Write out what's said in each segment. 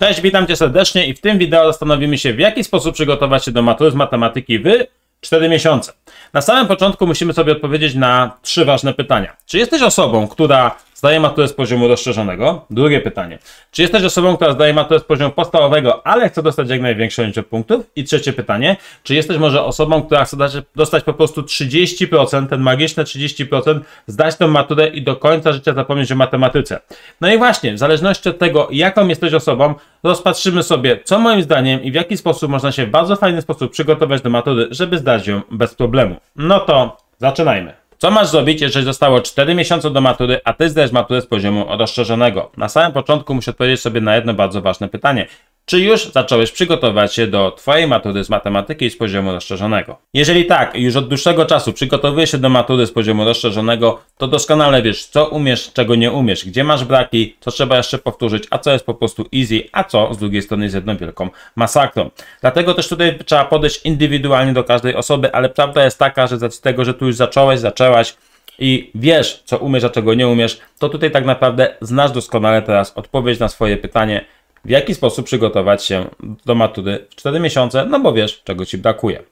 Cześć, witam Cię serdecznie i w tym wideo zastanowimy się, w jaki sposób przygotować się do matury z matematyki w 4 miesiące. Na samym początku musimy sobie odpowiedzieć na trzy ważne pytania. Czy jesteś osobą, która zdaje maturę z poziomu rozszerzonego? Drugie pytanie. Czy jesteś osobą, która zdaje maturę z poziomu podstawowego, ale chce dostać jak największą liczbę punktów? I trzecie pytanie. Czy jesteś może osobą, która chce dostać po prostu 30%, ten magiczne 30%, zdać tę maturę i do końca życia zapomnieć o matematyce? No i właśnie, w zależności od tego, jaką jesteś osobą, rozpatrzymy sobie, co moim zdaniem i w jaki sposób można się w bardzo fajny sposób przygotować do matury, żeby zdać ją bez problemu. No to zaczynajmy. Co masz zrobić, jeżeli zostało 4 miesiące do matury, a ty zdajesz maturę z poziomu rozszerzonego? Na samym początku musisz odpowiedzieć sobie na jedno bardzo ważne pytanie. Czy już zacząłeś przygotowywać się do Twojej matury z matematyki z poziomu rozszerzonego? Jeżeli tak, już od dłuższego czasu przygotowujesz się do matury z poziomu rozszerzonego, to doskonale wiesz, co umiesz, czego nie umiesz, gdzie masz braki, co trzeba jeszcze powtórzyć, a co jest po prostu easy, a co z drugiej strony jest jedną wielką masakrą. Dlatego też tutaj trzeba podejść indywidualnie do każdej osoby, ale prawda jest taka, że z tego, że tu już zacząłeś, zaczęłaś, i wiesz, co umiesz, a czego nie umiesz, to tutaj tak naprawdę znasz doskonale teraz odpowiedź na swoje pytanie, w jaki sposób przygotować się do matury w 4 miesiące, no bo wiesz, czego ci brakuje.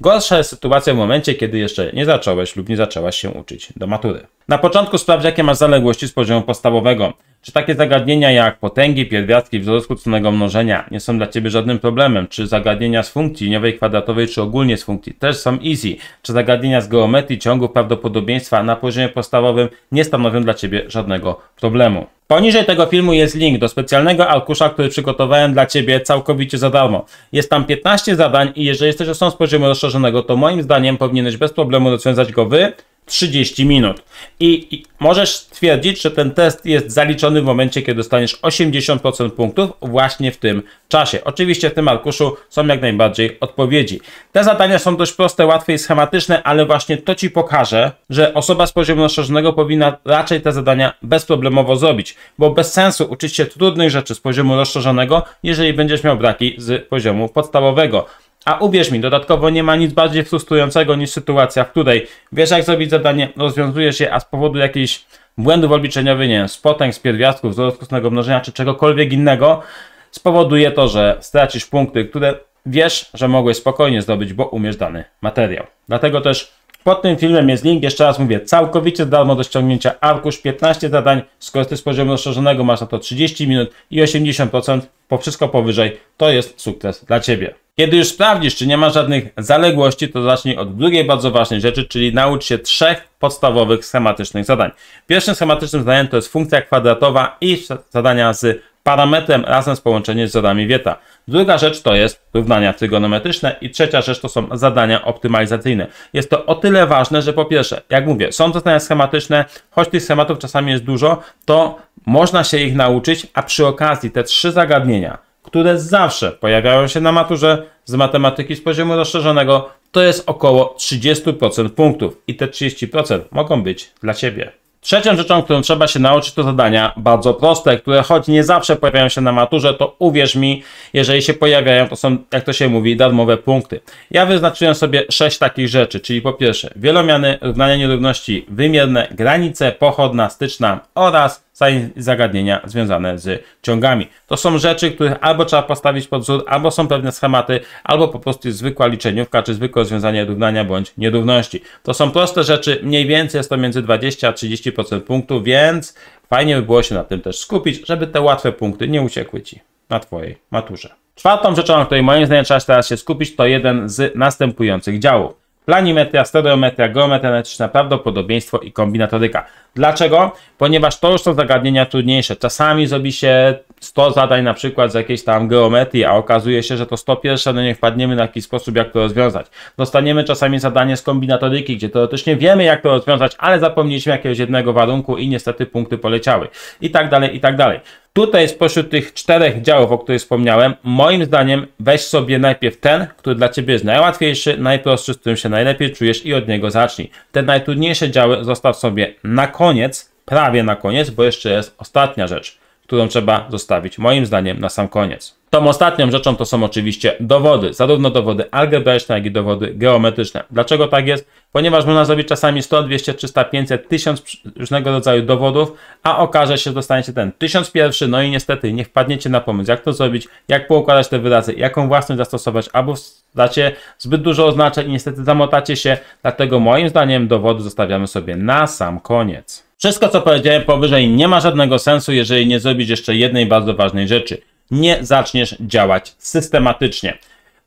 Gorsza jest sytuacja w momencie, kiedy jeszcze nie zacząłeś lub nie zaczęłaś się uczyć do matury. Na początku sprawdź, jakie masz zaległości z poziomu podstawowego. Czy takie zagadnienia jak potęgi, pierwiastki, wzrost skróconego mnożenia nie są dla Ciebie żadnym problemem? Czy zagadnienia z funkcji liniowej, kwadratowej, czy ogólnie z funkcji też są easy? Czy zagadnienia z geometrii ciągów prawdopodobieństwa na poziomie podstawowym nie stanowią dla Ciebie żadnego problemu? Poniżej tego filmu jest link do specjalnego arkusza, który przygotowałem dla Ciebie całkowicie za darmo. Jest tam 15 zadań i jeżeli jesteś osobą z poziomu rozszerzonego, to moim zdaniem powinieneś bez problemu rozwiązać go Wy 30 minut. I, I, możesz stwierdzić, że ten test jest zaliczony w momencie, kiedy dostaniesz 80% punktów właśnie w tym czasie. Oczywiście w tym arkuszu są jak najbardziej odpowiedzi. Te zadania są dość proste, łatwe i schematyczne, ale właśnie to Ci pokaże, że osoba z poziomu rozszerzonego powinna raczej te zadania bezproblemowo zrobić, bo bez sensu uczyć się trudnych rzeczy z poziomu rozszerzonego, jeżeli będziesz miał braki z poziomu podstawowego. A uwierz mi, dodatkowo nie ma nic bardziej frustrującego niż sytuacja, w której wiesz jak zrobić zadanie, rozwiązujesz je, a z powodu jakichś błędów obliczeniowych, nie wiem, spotęg, spierwiastków, wzrostu mnożenia czy czegokolwiek innego, spowoduje to, że stracisz punkty, które wiesz, że mogłeś spokojnie zdobyć, bo umiesz dany materiał. Dlatego też pod tym filmem jest link, jeszcze raz mówię, całkowicie darmo do ściągnięcia arkusz, 15 zadań, skorzysty z poziomu rozszerzonego, masz na to 30 minut i 80%, po wszystko powyżej, to jest sukces dla Ciebie. Kiedy już sprawdzisz, czy nie ma żadnych zaległości, to zacznij od drugiej bardzo ważnej rzeczy, czyli naucz się trzech podstawowych schematycznych zadań. Pierwszym schematycznym zadaniem to jest funkcja kwadratowa i zadania z parametrem razem z połączeniem z zadaniami wieta. Druga rzecz to jest równania trygonometryczne i trzecia rzecz to są zadania optymalizacyjne. Jest to o tyle ważne, że po pierwsze, jak mówię, są zadania schematyczne, choć tych schematów czasami jest dużo, to można się ich nauczyć, a przy okazji te trzy zagadnienia – które zawsze pojawiają się na maturze z matematyki z poziomu rozszerzonego, to jest około 30% punktów i te 30% mogą być dla Ciebie. Trzecią rzeczą, którą trzeba się nauczyć, to zadania bardzo proste, które choć nie zawsze pojawiają się na maturze, to uwierz mi, jeżeli się pojawiają, to są, jak to się mówi, darmowe punkty. Ja wyznaczyłem sobie sześć takich rzeczy, czyli po pierwsze wielomiany, równania nierówności wymierne, granice, pochodna, styczna oraz zagadnienia związane z ciągami. To są rzeczy, których albo trzeba postawić pod wzór, albo są pewne schematy, albo po prostu jest zwykła liczeniówka, czy zwykłe rozwiązanie równania bądź nierówności. To są proste rzeczy, mniej więcej jest to między 20 a 30% punktów, więc fajnie by było się na tym też skupić, żeby te łatwe punkty nie uciekły Ci na Twojej maturze. Czwartą rzeczą, na której moim zdaniem trzeba teraz się skupić, to jeden z następujących działów planimetria, stereometria, geometria analityczna, prawdopodobieństwo i kombinatoryka. Dlaczego? Ponieważ to już są zagadnienia trudniejsze. Czasami zrobi się 100 zadań na przykład z jakiejś tam geometrii, a okazuje się, że to 100 pierwsze, no nie wpadniemy na jakiś sposób, jak to rozwiązać. Dostaniemy czasami zadanie z kombinatoryki, gdzie teoretycznie wiemy, jak to rozwiązać, ale zapomnieliśmy jakiegoś jednego warunku i niestety punkty poleciały. I tak dalej, i tak dalej. Tutaj spośród tych czterech działów, o których wspomniałem, moim zdaniem weź sobie najpierw ten, który dla Ciebie jest najłatwiejszy, najprostszy, z którym się najlepiej czujesz i od niego zacznij. Te najtrudniejsze działy zostaw sobie na koniec, prawie na koniec, bo jeszcze jest ostatnia rzecz którą trzeba zostawić moim zdaniem na sam koniec. Tą ostatnią rzeczą to są oczywiście dowody, zarówno dowody algebraiczne, jak i dowody geometryczne. Dlaczego tak jest? Ponieważ można zrobić czasami 100, 200, 300, 500, 1000 różnego rodzaju dowodów, a okaże się, że dostaniecie ten 1001, no i niestety nie wpadniecie na pomysł, jak to zrobić, jak poukładać te wyrazy, jaką własność zastosować, albo dacie zbyt dużo oznaczeń i niestety zamotacie się, dlatego moim zdaniem dowody zostawiamy sobie na sam koniec. Wszystko, co powiedziałem powyżej, nie ma żadnego sensu, jeżeli nie zrobisz jeszcze jednej bardzo ważnej rzeczy. Nie zaczniesz działać systematycznie.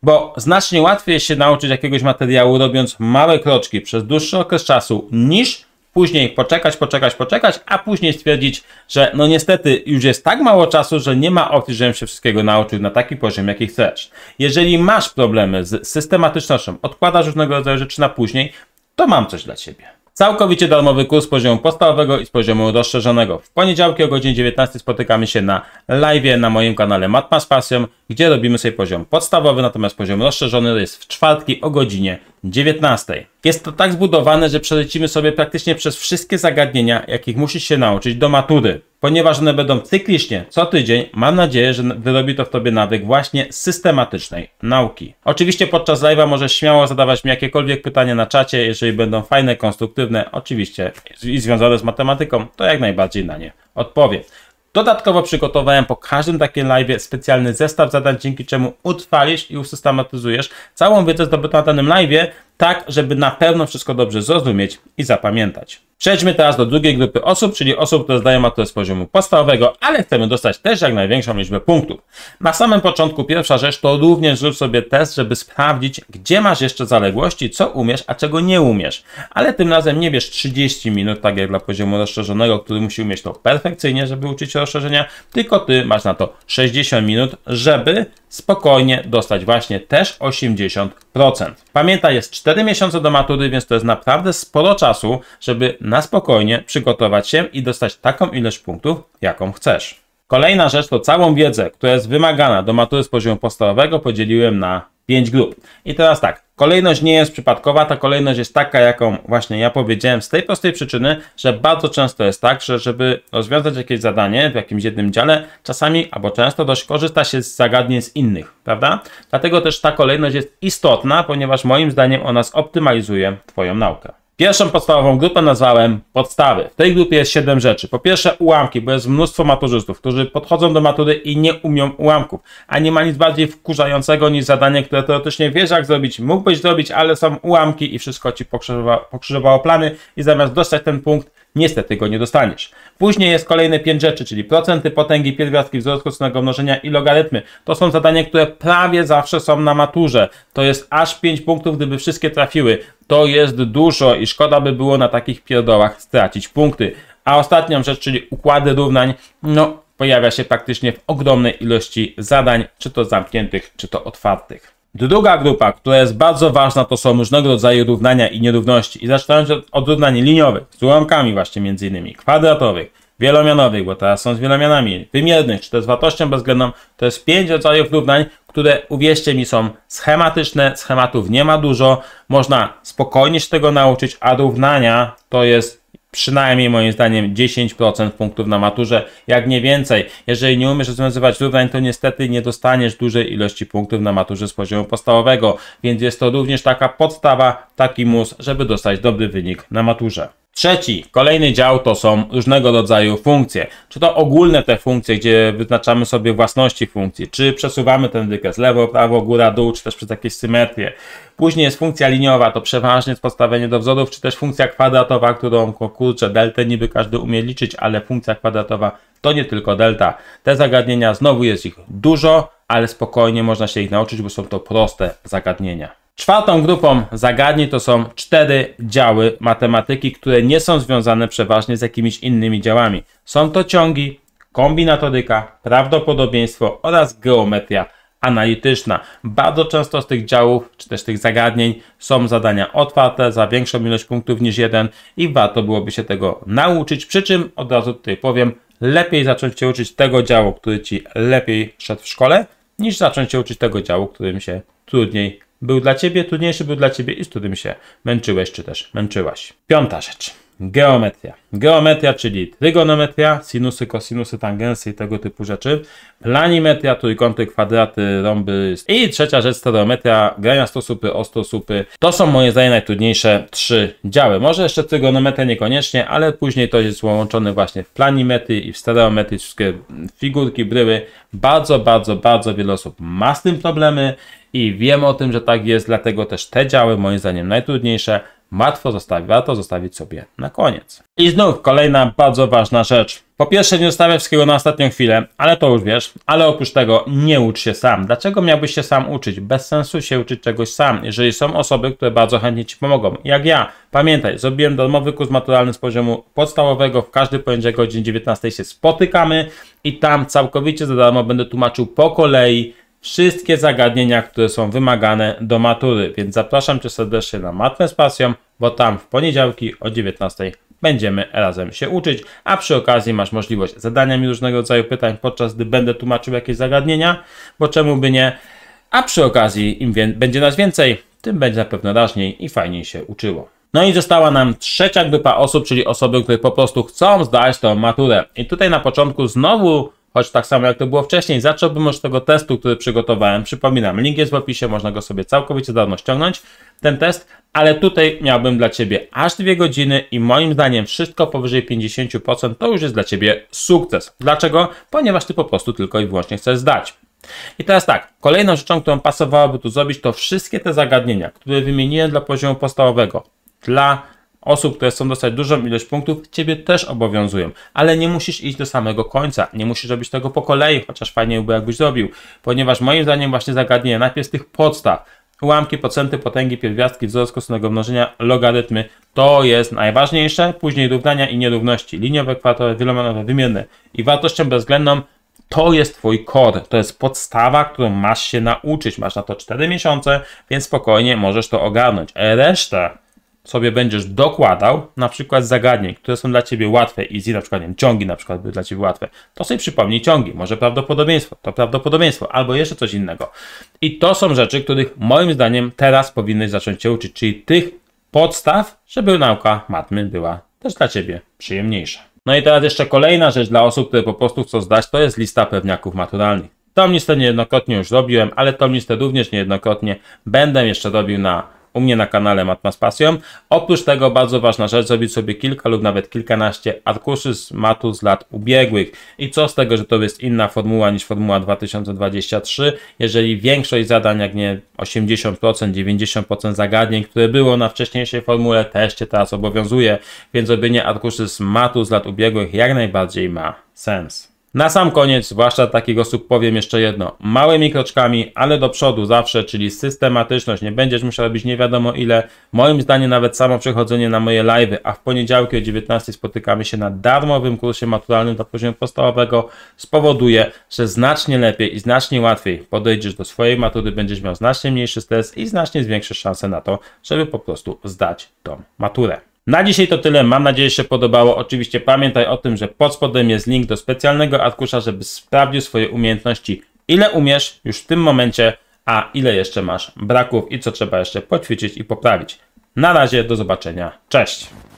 Bo znacznie łatwiej się nauczyć jakiegoś materiału, robiąc małe kroczki przez dłuższy okres czasu, niż później poczekać, poczekać, poczekać, a później stwierdzić, że no niestety już jest tak mało czasu, że nie ma opcji, żebym się wszystkiego nauczył na taki poziom, jaki chcesz. Jeżeli masz problemy z systematycznością, odkładasz różnego rodzaju rzeczy na później, to mam coś dla ciebie. Całkowicie darmowy kurs poziomu podstawowego i z poziomu rozszerzonego. W poniedziałki o godzinie 19 spotykamy się na live na moim kanale Matma z Pasją, gdzie robimy sobie poziom podstawowy, natomiast poziom rozszerzony jest w czwartki o godzinie 19. Jest to tak zbudowane, że przelecimy sobie praktycznie przez wszystkie zagadnienia, jakich musisz się nauczyć do matury. Ponieważ one będą cyklicznie, co tydzień, mam nadzieję, że wyrobi to w Tobie nawyk właśnie systematycznej nauki. Oczywiście podczas live'a możesz śmiało zadawać mi jakiekolwiek pytania na czacie, jeżeli będą fajne, konstruktywne, oczywiście i związane z matematyką, to jak najbardziej na nie odpowiem. Dodatkowo przygotowałem po każdym takim live specjalny zestaw zadań, dzięki czemu utrwalisz i usystematyzujesz całą wiedzę zdobytą na danym live, tak żeby na pewno wszystko dobrze zrozumieć i zapamiętać. Przejdźmy teraz do drugiej grupy osób, czyli osób, które zdają maturę z poziomu podstawowego, ale chcemy dostać też jak największą liczbę punktów. Na samym początku pierwsza rzecz to również zrób sobie test, żeby sprawdzić, gdzie masz jeszcze zaległości, co umiesz, a czego nie umiesz. Ale tym razem nie bierz 30 minut, tak jak dla poziomu rozszerzonego, który musi umieć to perfekcyjnie, żeby uczyć się rozszerzenia, tylko ty masz na to 60 minut, żeby spokojnie dostać właśnie też 80%. Pamiętaj, jest 4 miesiące do matury, więc to jest naprawdę sporo czasu, żeby na spokojnie przygotować się i dostać taką ilość punktów, jaką chcesz. Kolejna rzecz to całą wiedzę, która jest wymagana do matury z poziomu podstawowego podzieliłem na 5 grup. I teraz tak, Kolejność nie jest przypadkowa, ta kolejność jest taka, jaką właśnie ja powiedziałem, z tej prostej przyczyny, że bardzo często jest tak, że żeby rozwiązać jakieś zadanie w jakimś jednym dziale, czasami albo często dość korzysta się z zagadnień z innych, prawda? Dlatego też ta kolejność jest istotna, ponieważ moim zdaniem ona zoptymalizuje Twoją naukę. Pierwszą podstawową grupę nazwałem podstawy. W tej grupie jest 7 rzeczy. Po pierwsze ułamki, bo jest mnóstwo maturzystów, którzy podchodzą do matury i nie umią ułamków. A nie ma nic bardziej wkurzającego niż zadanie, które teoretycznie wiesz jak zrobić, mógłbyś zrobić, ale są ułamki i wszystko ci pokrzyżowało, pokrzyżowało plany i zamiast dostać ten punkt Niestety go nie dostaniesz. Później jest kolejne pięć rzeczy, czyli procenty potęgi, pierwiastki wzrostu cennego mnożenia i logarytmy. To są zadania, które prawie zawsze są na maturze. To jest aż 5 punktów, gdyby wszystkie trafiły. To jest dużo i szkoda by było na takich pierdołach stracić punkty. A ostatnią rzecz, czyli układy równań, no pojawia się praktycznie w ogromnej ilości zadań, czy to zamkniętych, czy to otwartych. Druga grupa, która jest bardzo ważna, to są różnego rodzaju równania i nierówności. I zaczynając od, od równań liniowych, z ułamkami właśnie między innymi, kwadratowych, wielomianowych, bo teraz są z wielomianami, wymiernych, czy to z wartością bezwzględną, to jest pięć rodzajów równań, które uwierzcie mi są schematyczne, schematów nie ma dużo, można spokojnie się tego nauczyć, a równania to jest przynajmniej moim zdaniem 10% punktów na maturze, jak nie więcej. Jeżeli nie umiesz rozwiązywać równań, to niestety nie dostaniesz dużej ilości punktów na maturze z poziomu podstawowego, więc jest to również taka podstawa, taki mus, żeby dostać dobry wynik na maturze. Trzeci, kolejny dział to są różnego rodzaju funkcje. Czy to ogólne te funkcje, gdzie wyznaczamy sobie własności funkcji, czy przesuwamy ten dykę z lewo, prawo, góra, dół, czy też przez jakieś symetrie. Później jest funkcja liniowa, to przeważnie jest podstawienie do wzorów, czy też funkcja kwadratowa, którą, kurczę, deltę niby każdy umie liczyć, ale funkcja kwadratowa to nie tylko delta. Te zagadnienia, znowu jest ich dużo, ale spokojnie można się ich nauczyć, bo są to proste zagadnienia. Czwartą grupą zagadnień to są cztery działy matematyki, które nie są związane przeważnie z jakimiś innymi działami. Są to ciągi, kombinatoryka, prawdopodobieństwo oraz geometria analityczna. Bardzo często z tych działów, czy też tych zagadnień są zadania otwarte za większą ilość punktów niż jeden i warto byłoby się tego nauczyć, przy czym od razu tutaj powiem, lepiej zacząć się uczyć tego działu, który Ci lepiej szedł w szkole, niż zacząć się uczyć tego działu, którym się trudniej był dla ciebie, trudniejszy był dla ciebie i z którym się męczyłeś czy też męczyłaś. Piąta rzecz. Geometria. Geometria, czyli trygonometria, sinusy, kosinusy, tangensy i tego typu rzeczy. Planimetria, trójkąty, kwadraty, rąby. I trzecia rzecz, stereometria, grania stosupy, ostrosupy. To są moje zdaniem najtrudniejsze trzy działy. Może jeszcze trygonometria niekoniecznie, ale później to jest łączone właśnie w planimetrii i w stereometrii. Wszystkie figurki, bryły. Bardzo, bardzo, bardzo wiele osób ma z tym problemy i wiem o tym, że tak jest, dlatego też te działy, moim zdaniem najtrudniejsze, łatwo zostawi, warto zostawić sobie na koniec. I znów kolejna bardzo ważna rzecz. Po pierwsze nie zostawiaj wszystkiego na ostatnią chwilę, ale to już wiesz, ale oprócz tego nie ucz się sam. Dlaczego miałbyś się sam uczyć? Bez sensu się uczyć czegoś sam, jeżeli są osoby, które bardzo chętnie Ci pomogą. Jak ja. Pamiętaj, zrobiłem domowy kurs maturalny z poziomu podstawowego, w każdy poniedziałek o godzinie 19 się spotykamy i tam całkowicie za darmo będę tłumaczył po kolei wszystkie zagadnienia, które są wymagane do matury, więc zapraszam Cię serdecznie na Matwę z Pasją, bo tam w poniedziałki o 19 będziemy razem się uczyć, a przy okazji masz możliwość zadania mi różnego rodzaju pytań, podczas gdy będę tłumaczył jakieś zagadnienia, bo czemu by nie, a przy okazji im będzie nas więcej, tym będzie na pewno raźniej i fajniej się uczyło. No i została nam trzecia grupa osób, czyli osoby, które po prostu chcą zdać tą maturę. I tutaj na początku znowu Choć tak samo jak to było wcześniej, zacząłbym od tego testu, który przygotowałem. Przypominam, link jest w opisie, można go sobie całkowicie dawno ściągnąć, ten test, ale tutaj miałbym dla Ciebie aż dwie godziny i moim zdaniem wszystko powyżej 50% to już jest dla Ciebie sukces. Dlaczego? Ponieważ Ty po prostu tylko i wyłącznie chcesz zdać. I teraz tak, kolejną rzeczą, którą pasowałoby tu zrobić, to wszystkie te zagadnienia, które wymieniłem dla poziomu podstawowego, dla osób, które chcą dostać dużą ilość punktów, ciebie też obowiązują, ale nie musisz iść do samego końca, nie musisz robić tego po kolei, chociaż fajnie byłoby jakbyś zrobił, ponieważ moim zdaniem właśnie zagadnienie najpierw z tych podstaw, ułamki, procenty, potęgi, pierwiastki, wzrost kosnego mnożenia, logarytmy, to jest najważniejsze, później równania i nierówności, liniowe, kwadratowe, wielomianowe wymienne i wartością bezwzględną to jest twój core, to jest podstawa, którą masz się nauczyć. Masz na to 4 miesiące, więc spokojnie możesz to ogarnąć. Reszta sobie będziesz dokładał na przykład zagadnień, które są dla ciebie łatwe, i na przykład nie ciągi na przykład były dla ciebie łatwe, to sobie przypomnij ciągi, może prawdopodobieństwo, to prawdopodobieństwo, albo jeszcze coś innego. I to są rzeczy, których moim zdaniem teraz powinnyś zacząć się uczyć, czyli tych podstaw, żeby nauka matmy była też dla ciebie przyjemniejsza. No i teraz jeszcze kolejna rzecz dla osób, które po prostu chcą zdać, to jest lista pewniaków maturalnych. Tą listę niejednokrotnie już robiłem, ale tą listę również niejednokrotnie będę jeszcze robił na u mnie na kanale Matma z Pasją. Oprócz tego bardzo ważna rzecz, zrobić sobie kilka lub nawet kilkanaście arkuszy z matu z lat ubiegłych. I co z tego, że to jest inna formuła niż formuła 2023, jeżeli większość zadań, jak nie 80%, 90% zagadnień, które było na wcześniejszej formule, też Cię teraz obowiązuje, więc robienie arkuszy z matu z lat ubiegłych jak najbardziej ma sens. Na sam koniec, zwłaszcza takich osób, powiem jeszcze jedno. Małymi kroczkami, ale do przodu zawsze, czyli systematyczność. Nie będziesz musiał robić nie wiadomo ile. Moim zdaniem nawet samo przechodzenie na moje live'y, a w poniedziałki o 19 spotykamy się na darmowym kursie maturalnym do poziomu podstawowego, spowoduje, że znacznie lepiej i znacznie łatwiej podejdziesz do swojej matury, będziesz miał znacznie mniejszy stres i znacznie zwiększysz szanse na to, żeby po prostu zdać tą maturę. Na dzisiaj to tyle. Mam nadzieję, że się podobało. Oczywiście pamiętaj o tym, że pod spodem jest link do specjalnego arkusza, żeby sprawdził swoje umiejętności, ile umiesz już w tym momencie, a ile jeszcze masz braków i co trzeba jeszcze poćwiczyć i poprawić. Na razie, do zobaczenia. Cześć!